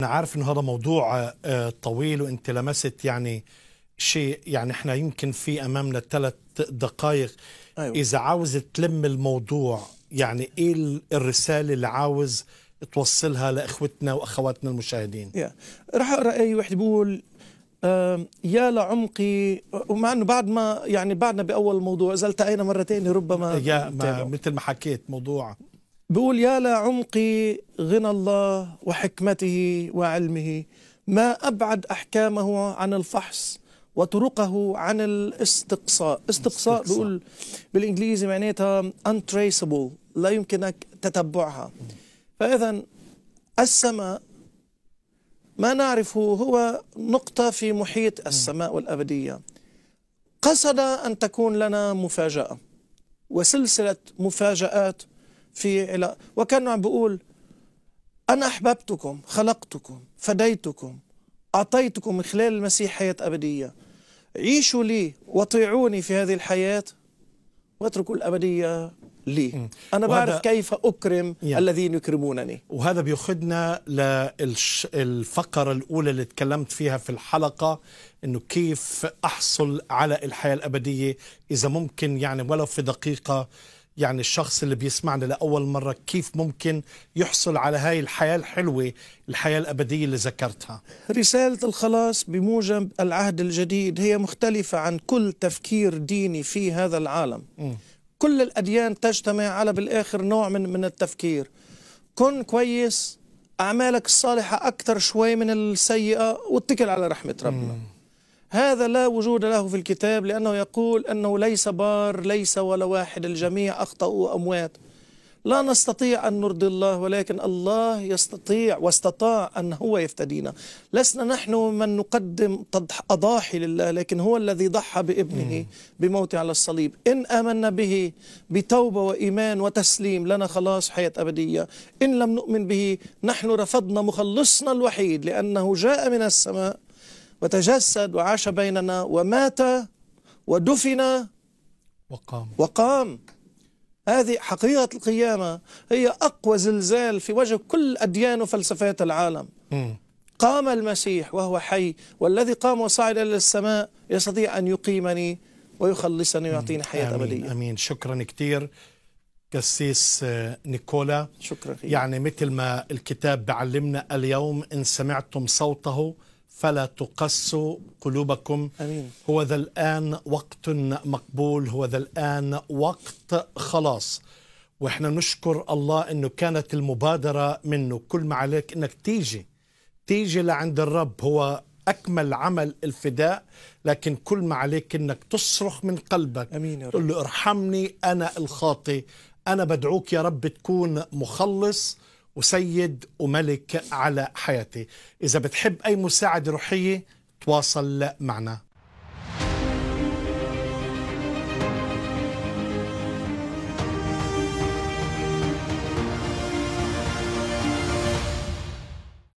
أنا عارف إن هذا موضوع آه، طويل وأنت لمست يعني شيء يعني إحنا يمكن في أمامنا ثلاث دقائق أيوة. إذا عاوز تلم الموضوع يعني إيه الرسالة اللي عاوز توصلها لإخوتنا وأخواتنا المشاهدين يا. راح أقرأ أي واحد بيقول يا لعمقي ومع انه بعد ما يعني بعدنا باول الموضوع اذا التقينا مره ثانيه ربما يا ما مثل ما حكيت موضوع بقول يا لا عمقي غنى الله وحكمته وعلمه ما أبعد أحكامه عن الفحص وطرقه عن الاستقصاء استقصاء بقول بالإنجليزي معناتها untraceable لا يمكنك تتبعها فإذا السماء ما نعرفه هو نقطة في محيط السماء والأبدية قصد أن تكون لنا مفاجأة وسلسلة مفاجآت في وكانه عم بيقول أنا أحببتكم خلقتكم فديتكم أعطيتكم من خلال المسيح حياة أبدية عيشوا لي وطيعوني في هذه الحياة واتركوا الأبدية لي أنا بعرف كيف أكرم يعني. الذين يكرمونني وهذا بيخدنا للفقرة الأولى اللي تكلمت فيها في الحلقة أنه كيف أحصل على الحياة الأبدية إذا ممكن يعني ولو في دقيقة يعني الشخص اللي بيسمعنا لأول مرة كيف ممكن يحصل على هاي الحياة الحلوة الحياة الأبدية اللي ذكرتها رسالة الخلاص بموجب العهد الجديد هي مختلفة عن كل تفكير ديني في هذا العالم م. كل الأديان تجتمع على بالآخر نوع من, من التفكير كن كويس أعمالك الصالحة أكثر شوي من السيئة واتكل على رحمة ربنا م. هذا لا وجود له في الكتاب لأنه يقول أنه ليس بار ليس ولا واحد الجميع أخطأوا أموات لا نستطيع أن نرضي الله ولكن الله يستطيع واستطاع أن هو يفتدينا لسنا نحن من نقدم أضاحي لله لكن هو الذي ضحى بابنه بموته على الصليب إن آمنا به بتوبة وإيمان وتسليم لنا خلاص حياة أبدية إن لم نؤمن به نحن رفضنا مخلصنا الوحيد لأنه جاء من السماء وتجسد وعاش بيننا ومات ودفن وقام وقام هذه حقيقة القيامة هي أقوى زلزال في وجه كل أديان وفلسفات العالم م. قام المسيح وهو حي والذي قام وصعد إلى السماء يستطيع أن يقيمني ويخلصني ويعطيني حياة أمين أبدية أمين شكرا كثير قسيس آه، نيكولا شكرا خير. يعني مثل ما الكتاب بعلمنا اليوم إن سمعتم صوته فلا تقسوا قلوبكم أمين. هو ذا الآن وقت مقبول هو ذا الآن وقت خلاص وإحنا نشكر الله أنه كانت المبادرة منه كل ما عليك أنك تيجي تيجي لعند الرب هو أكمل عمل الفداء لكن كل ما عليك أنك تصرخ من قلبك أمين يا رب. تقول له ارحمني أنا الخاطي أنا بدعوك يا رب تكون مخلص وسيد وملك على حياتي إذا بتحب أي مساعدة روحية تواصل معنا